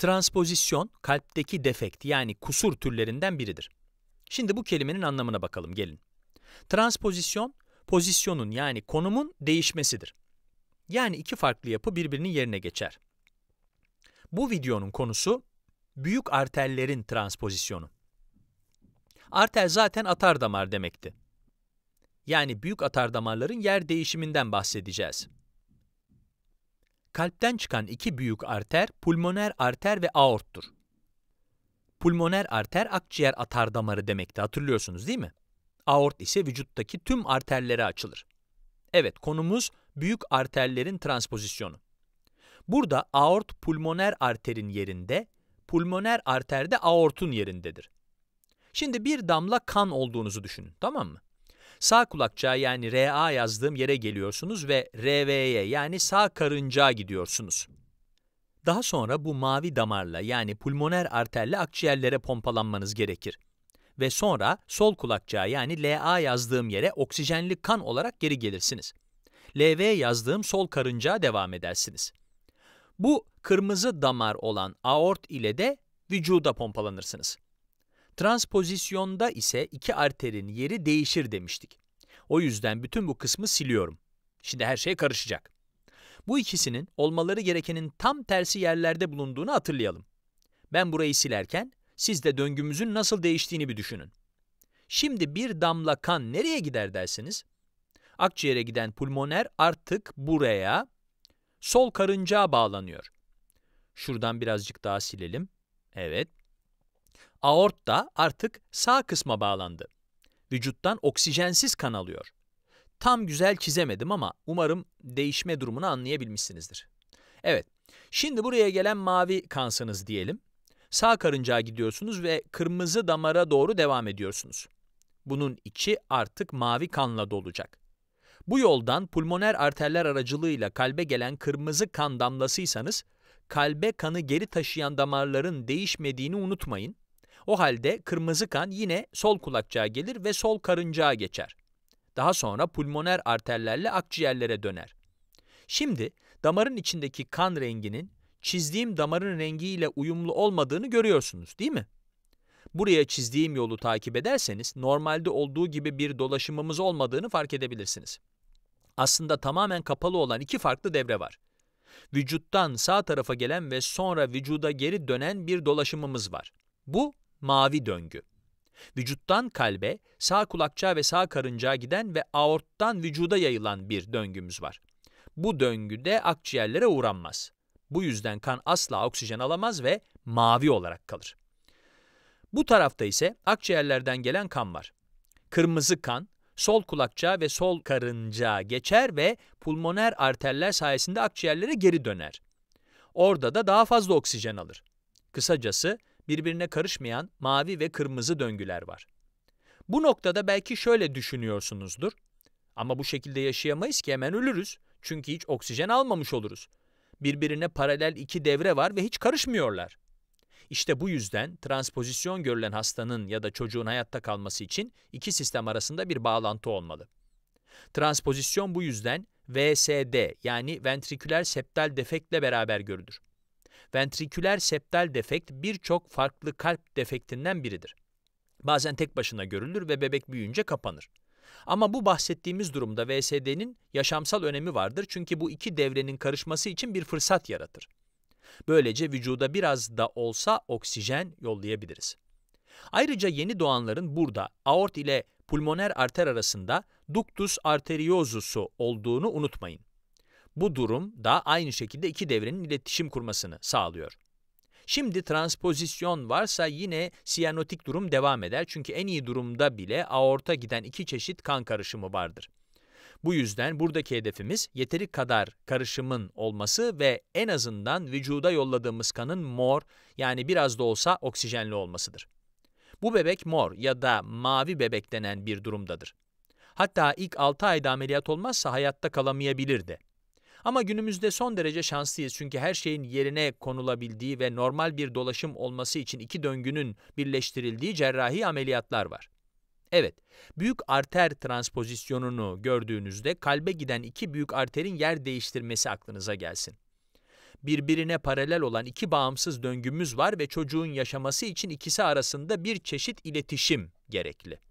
Transpozisyon kalpteki defekt yani kusur türlerinden biridir. Şimdi bu kelimenin anlamına bakalım gelin. Transpozisyon pozisyonun yani konumun değişmesidir. Yani iki farklı yapı birbirinin yerine geçer. Bu videonun konusu büyük arterlerin transpozisyonu. Arter zaten atar damar demekti. Yani büyük atar damarların yer değişiminden bahsedeceğiz kalpten çıkan iki büyük arter pulmoner arter ve aorttur. Pulmoner arter akciğer atar damarı demekti hatırlıyorsunuz değil mi? Aort ise vücuttaki tüm arterlere açılır. Evet konumuz büyük arterlerin transpozisyonu. Burada aort pulmoner arterin yerinde, pulmoner arterde aortun yerindedir. Şimdi bir damla kan olduğunuzu düşünün tamam mı? Sağ kulakçığa yani RA yazdığım yere geliyorsunuz ve RV'ye yani sağ karıncağa gidiyorsunuz. Daha sonra bu mavi damarla yani pulmoner arterle akciğerlere pompalanmanız gerekir. Ve sonra sol kulakçığa yani LA yazdığım yere oksijenli kan olarak geri gelirsiniz. LV yazdığım sol karıncağa devam edersiniz. Bu kırmızı damar olan aort ile de vücuda pompalanırsınız. Transpozisyonda ise iki arterin yeri değişir demiştik. O yüzden bütün bu kısmı siliyorum. Şimdi her şey karışacak. Bu ikisinin olmaları gerekenin tam tersi yerlerde bulunduğunu hatırlayalım. Ben burayı silerken siz de döngümüzün nasıl değiştiğini bir düşünün. Şimdi bir damla kan nereye gider dersiniz? Akciğere giden pulmoner artık buraya, sol karıncağa bağlanıyor. Şuradan birazcık daha silelim. Evet. Aort da artık sağ kısma bağlandı vücuttan oksijensiz kan alıyor. Tam güzel çizemedim ama umarım değişme durumunu anlayabilmişsinizdir. Evet, şimdi buraya gelen mavi kansınız diyelim. Sağ karıncağa gidiyorsunuz ve kırmızı damara doğru devam ediyorsunuz. Bunun içi artık mavi kanla dolacak. Bu yoldan pulmoner arterler aracılığıyla kalbe gelen kırmızı kan damlasıysanız, kalbe kanı geri taşıyan damarların değişmediğini unutmayın o halde kırmızı kan yine sol kulakçığa gelir ve sol karıncağa geçer. Daha sonra pulmoner arterlerle akciğerlere döner. Şimdi damarın içindeki kan renginin çizdiğim damarın rengiyle uyumlu olmadığını görüyorsunuz değil mi? Buraya çizdiğim yolu takip ederseniz normalde olduğu gibi bir dolaşımımız olmadığını fark edebilirsiniz. Aslında tamamen kapalı olan iki farklı devre var. Vücuttan sağ tarafa gelen ve sonra vücuda geri dönen bir dolaşımımız var. Bu mavi döngü. Vücuttan kalbe, sağ kulakçığa ve sağ karıncağa giden ve aorttan vücuda yayılan bir döngümüz var. Bu döngüde akciğerlere uğranmaz. Bu yüzden kan asla oksijen alamaz ve mavi olarak kalır. Bu tarafta ise akciğerlerden gelen kan var. Kırmızı kan, sol kulakçığa ve sol karıncağa geçer ve pulmoner arterler sayesinde akciğerlere geri döner. Orada da daha fazla oksijen alır. Kısacası birbirine karışmayan mavi ve kırmızı döngüler var. Bu noktada belki şöyle düşünüyorsunuzdur. Ama bu şekilde yaşayamayız ki hemen ölürüz. Çünkü hiç oksijen almamış oluruz. Birbirine paralel iki devre var ve hiç karışmıyorlar. İşte bu yüzden transpozisyon görülen hastanın ya da çocuğun hayatta kalması için iki sistem arasında bir bağlantı olmalı. Transpozisyon bu yüzden VSD yani ventriküler septal defektle beraber görülür. Ventriküler septal defekt birçok farklı kalp defektinden biridir. Bazen tek başına görülür ve bebek büyüyünce kapanır. Ama bu bahsettiğimiz durumda VSD'nin yaşamsal önemi vardır çünkü bu iki devrenin karışması için bir fırsat yaratır. Böylece vücuda biraz da olsa oksijen yollayabiliriz. Ayrıca yeni doğanların burada aort ile pulmoner arter arasında ductus arteriosusu olduğunu unutmayın. Bu durum da aynı şekilde iki devrenin iletişim kurmasını sağlıyor. Şimdi transpozisyon varsa yine siyanotik durum devam eder çünkü en iyi durumda bile aorta giden iki çeşit kan karışımı vardır. Bu yüzden buradaki hedefimiz yeteri kadar karışımın olması ve en azından vücuda yolladığımız kanın mor yani biraz da olsa oksijenli olmasıdır. Bu bebek mor ya da mavi bebek denen bir durumdadır. Hatta ilk 6 ayda ameliyat olmazsa hayatta kalamayabilir de. Ama günümüzde son derece şanslıyız çünkü her şeyin yerine konulabildiği ve normal bir dolaşım olması için iki döngünün birleştirildiği cerrahi ameliyatlar var. Evet, büyük arter transpozisyonunu gördüğünüzde kalbe giden iki büyük arterin yer değiştirmesi aklınıza gelsin. Birbirine paralel olan iki bağımsız döngümüz var ve çocuğun yaşaması için ikisi arasında bir çeşit iletişim gerekli.